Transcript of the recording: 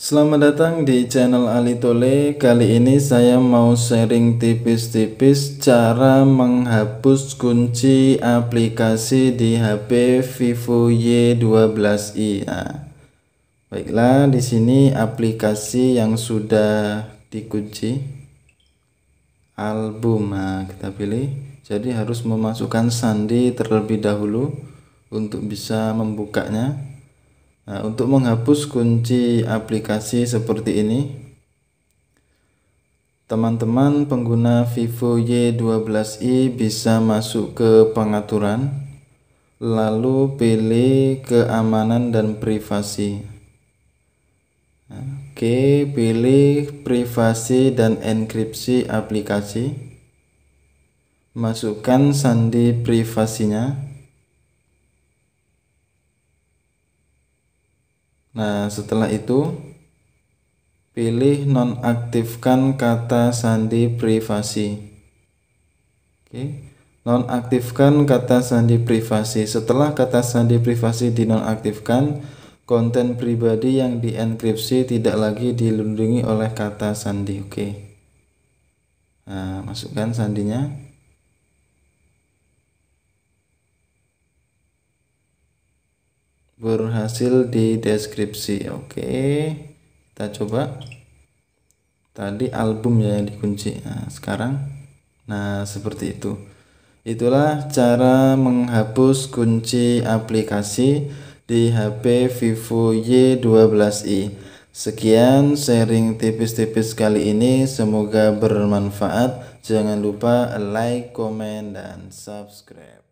Selamat datang di channel Ali Tole. Kali ini saya mau sharing tipis-tipis cara menghapus kunci aplikasi di HP Vivo Y12i nah, Baiklah di sini aplikasi yang sudah dikunci Album nah, kita pilih Jadi harus memasukkan sandi terlebih dahulu untuk bisa membukanya Nah, untuk menghapus kunci aplikasi seperti ini, teman-teman pengguna Vivo Y12i bisa masuk ke pengaturan, lalu pilih keamanan dan privasi. Oke, pilih privasi dan enkripsi aplikasi. Masukkan sandi privasinya. Nah, setelah itu pilih nonaktifkan kata sandi privasi. Oke. Nonaktifkan kata sandi privasi. Setelah kata sandi privasi dinonaktifkan, konten pribadi yang dienkripsi tidak lagi dilindungi oleh kata sandi. Oke. Nah, masukkan sandinya. berhasil di deskripsi oke kita coba tadi album ya yang dikunci nah, sekarang nah seperti itu itulah cara menghapus kunci aplikasi di HP Vivo Y12i sekian sharing tipis-tipis kali ini semoga bermanfaat jangan lupa like comment dan subscribe